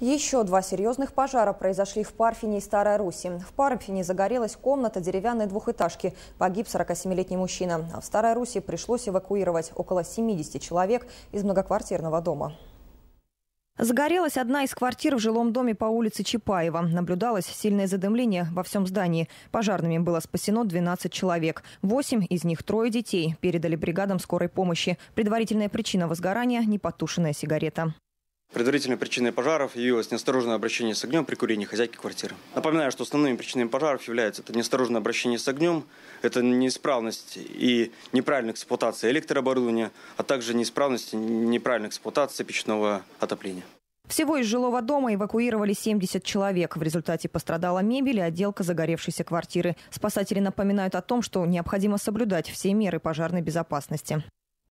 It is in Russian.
Еще два серьезных пожара произошли в Парфине и Старой Руси. В Парфине загорелась комната деревянной двухэтажки. Погиб 47-летний мужчина. А в Старой Руси пришлось эвакуировать около 70 человек из многоквартирного дома. Загорелась одна из квартир в жилом доме по улице Чапаева. Наблюдалось сильное задымление во всем здании. Пожарными было спасено 12 человек. Восемь из них трое детей передали бригадам скорой помощи. Предварительная причина возгорания – непотушенная сигарета. Предварительной причиной пожаров явилось неосторожное обращение с огнем при курении хозяйки квартиры. Напоминаю, что основными причинами пожаров являются это неосторожное обращение с огнем, это неисправность и неправильная эксплуатация электрооборудования, а также неисправность и неправильная эксплуатация печного отопления. Всего из жилого дома эвакуировали 70 человек. В результате пострадала мебель и отделка загоревшейся квартиры. Спасатели напоминают о том, что необходимо соблюдать все меры пожарной безопасности.